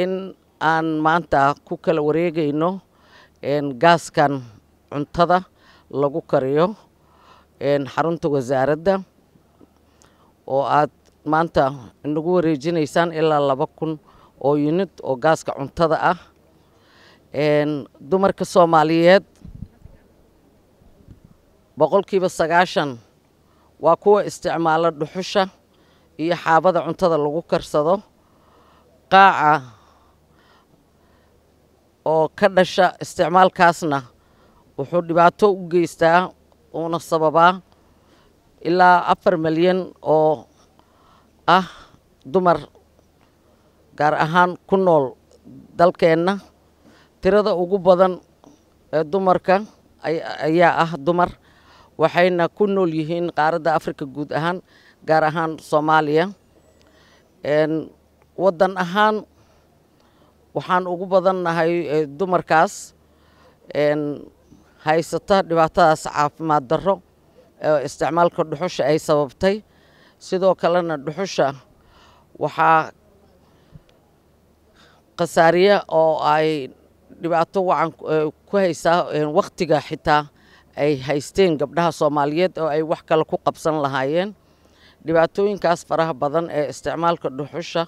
in aan maanta ku kala wareegayno gaaskan cuntada lagu kariyo xarunta wasaaradda oo aad maanta inagu wareejinaysaan ilaa laba kun oo yunit oo gaaska cuntada ah dumarka soomaaliyeed boqolkiiba sagaashan waa kuwa isticmaala dhuxusha iyo xaabada cuntada lagu karsado qaaca oo ka dhasha isticmaalkaasna wuxuu dhibaato u geystaa uuna sababaa ilaa afar milyan oo ah dumar gaar ahaan ku nool dalkeenna tirada ugu badan ee dumarka ayaa ah dumar waxayna ku nool yihiin qaaradda afrika guud ahaan gaar ahaan soomaaliya waddan ahaan waxaan ugu badannahay e, dumarkaas haysata dhibaatadaas caafimaad darro e, isticmaalka dhuxusha ay sababtay sidoo kalena dhuxusha waxaa khasaariya oo ay dhibaato wacan ku e, haysaa wakhtiga xitaa ay haysteen gabdhaha soomaaliyeed oo ay wax kale ku qabsan lahaayeen dhibaatooyinkaas faraha badan ee isticmaalka dhuxusha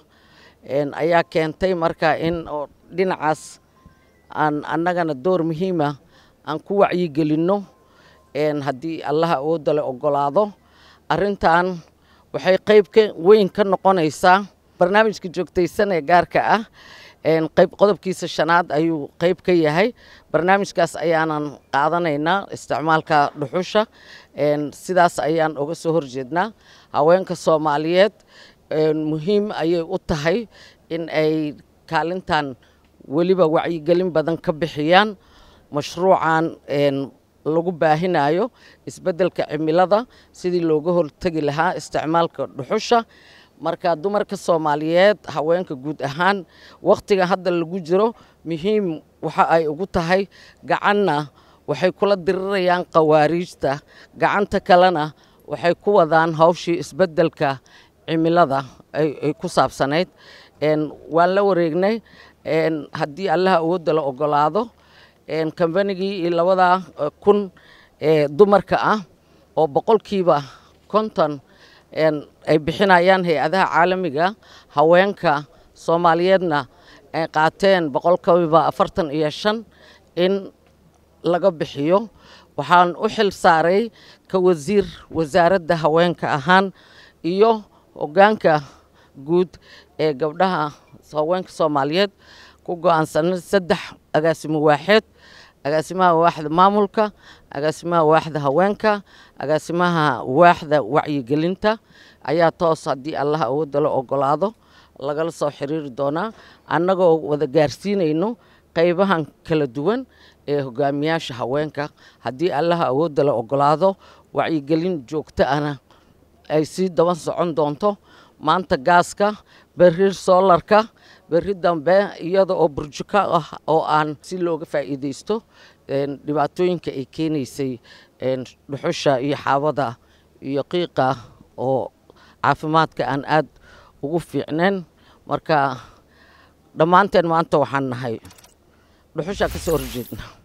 ayaa keentay marka in dhinacaas aan annagana door muhiima ah aan ku wacyigelinno haddii allaha oodale ogolaado arrintan waxay qayb weyn ka noqonaysaa barnaamijka joogtaysan ee gaarka ah qayb qodobkiisa shanaad ayuu qayb ka yahay barnaamijkaas ayaanan qaadanaynaa isticmaalka dhuxusha sidaas ayaan uga soo horjeednaa haweenka soomaaliyeed muhiim ayay u tahay in ay kaalintan weliba wacyigelin badan ka bixiyaan mashruucan lagu baahinayo isbeddelka cimilada sidii looga hortegi lahaa isticmaalka dhuxusha marka dumarka soomaaliyeed haweenka guud ahaan wakhtiga hadda lagu jiro muhiim waxa ay ugu tahay gacanna waxay kula dirirayaan khawaariijta gacanta kalena waxay ku wadaan hawshii isbeddelka cimilada ay ku saabsanayd waan la wareegnay haddii allaha awoodda la ogolaado kambanigii labadaa eh, kun eh, dumarka ah oo boqolkiiba konton ay bixinayaan hay-adaha caalamiga haweenka soomaaliyeedna ay qaateen boqolkiiba afartan iyo shan in laga bixiyo waxaan u xil saaray ka wasiir wasaaradda haweenka ahaan iyo hogaanka guud ee gabdhaha haweenka soomaaliyeed ku go-aansanay saddex agaasimo waaxeed agaasimaha waaxda maamulka agaasimaha waaxda haweenka agaasimaha waaxda wacyigelinta ayaa toos haddii allaha la ogolaado lagala soo xiriiri doonaa annagoo wada gaarsiinayno qaybahan kala duwan ee hogaamiyaasha haweenka haddii allaha awoodda la ogolaado wacyigelin joogto ana ay sii daba socon doonto maanta gaaska berri soolarka berri dambe iyada oo burjuka ah oo aan si looga faa'iidaysto dhibaatooyinka ay keenaysay dhuxusha iyo xaabada iyo qiiqa oo caafimaadka aan aad ugu fiicnayn marka dhammaanteen maanta waxaan nahay dhuxusha ka soo horjeedna